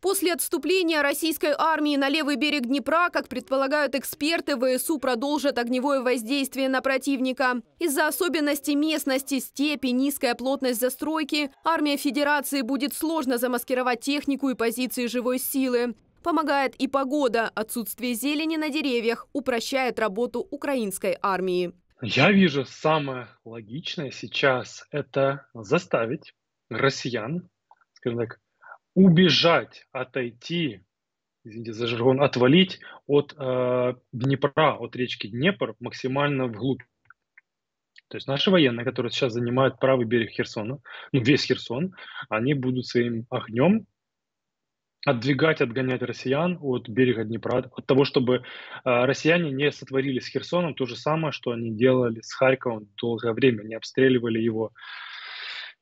После отступления российской армии на левый берег Днепра, как предполагают эксперты, ВСУ продолжат огневое воздействие на противника. Из-за особенностей местности, степи, низкая плотность застройки, армия Федерации будет сложно замаскировать технику и позиции живой силы. Помогает и погода. Отсутствие зелени на деревьях упрощает работу украинской армии. Я вижу самое логичное сейчас – это заставить россиян, скажем так, убежать, отойти, извините за жаргон, отвалить от э, Днепра, от речки Днепр максимально вглубь. То есть наши военные, которые сейчас занимают правый берег Херсона, ну весь Херсон, они будут своим огнем отдвигать, отгонять россиян от берега Днепра, от того, чтобы э, россияне не сотворили с Херсоном то же самое, что они делали с Харьковом долгое время, не обстреливали его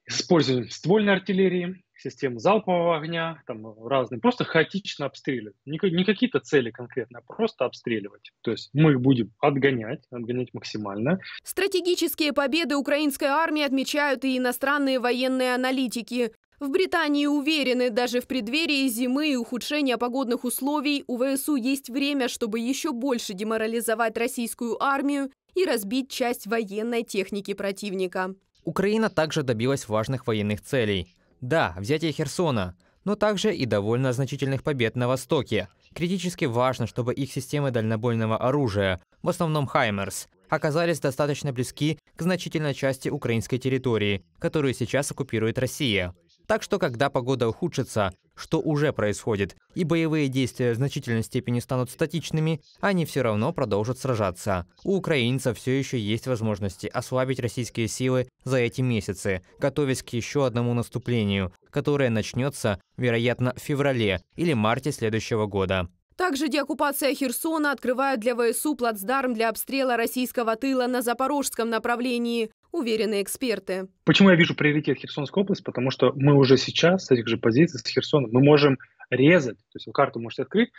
использовали ствольной артиллерии, систему залпового огня, там разные, просто хаотично обстреливать. Не, не какие-то цели конкретно, а просто обстреливать. То есть мы их будем отгонять, отгонять максимально. Стратегические победы украинской армии отмечают и иностранные военные аналитики. В Британии уверены, даже в преддверии зимы и ухудшения погодных условий у ВСУ есть время, чтобы еще больше деморализовать российскую армию и разбить часть военной техники противника. Украина также добилась важных военных целей. Да, взятие Херсона, но также и довольно значительных побед на Востоке. Критически важно, чтобы их системы дальнобойного оружия, в основном «Хаймерс», оказались достаточно близки к значительной части украинской территории, которую сейчас оккупирует Россия. Так что, когда погода ухудшится, что уже происходит, и боевые действия в значительной степени станут статичными, они все равно продолжат сражаться. У украинцев все еще есть возможности ослабить российские силы за эти месяцы, готовясь к еще одному наступлению, которое начнется, вероятно, в феврале или марте следующего года. Также деоккупация Херсона открывает для ВСУ плацдарм для обстрела российского тыла на запорожском направлении уверены эксперты. Почему я вижу приоритет Херсонской области? Потому что мы уже сейчас с этих же позиций, с Херсона мы можем резать, то есть вы карту можете открыть,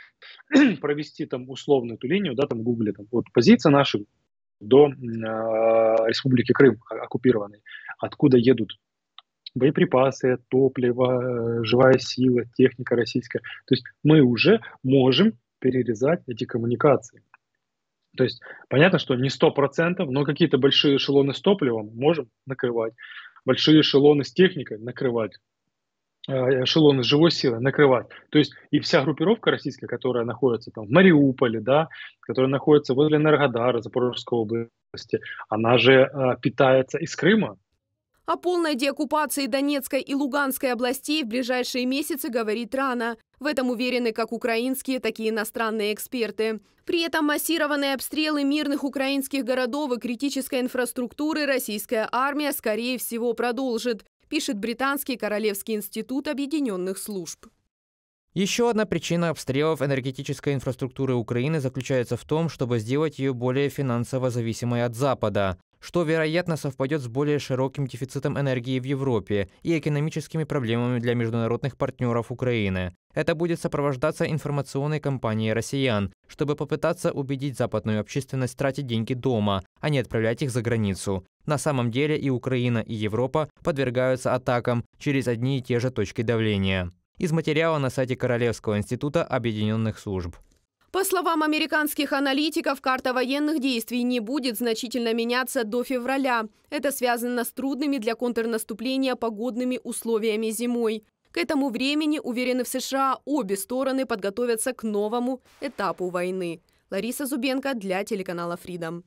провести там условно эту линию, да, там в гугле, там, вот позиция наша до э, Республики Крым оккупированной, откуда едут боеприпасы, топливо, живая сила, техника российская. То есть мы уже можем перерезать эти коммуникации. То есть понятно, что не 100%, но какие-то большие эшелоны с топливом можем накрывать, большие эшелоны с техникой накрывать, э, эшелоны с живой силой накрывать. То есть и вся группировка российская, которая находится там в Мариуполе, да, которая находится возле Энергодара, Запорожской области, она же э, питается из Крыма, о полной деоккупации Донецкой и Луганской областей в ближайшие месяцы говорит рано. В этом уверены как украинские, так и иностранные эксперты. При этом массированные обстрелы мирных украинских городов и критической инфраструктуры российская армия, скорее всего, продолжит, пишет Британский Королевский институт объединенных служб. Еще одна причина обстрелов энергетической инфраструктуры Украины заключается в том, чтобы сделать ее более финансово зависимой от Запада что, вероятно, совпадет с более широким дефицитом энергии в Европе и экономическими проблемами для международных партнеров Украины. Это будет сопровождаться информационной кампанией россиян, чтобы попытаться убедить западную общественность тратить деньги дома, а не отправлять их за границу. На самом деле и Украина, и Европа подвергаются атакам через одни и те же точки давления. Из материала на сайте Королевского института объединенных служб. По словам американских аналитиков, карта военных действий не будет значительно меняться до февраля. Это связано с трудными для контрнаступления погодными условиями зимой. К этому времени, уверены в США, обе стороны подготовятся к новому этапу войны. Лариса Зубенко для телеканала Freedom.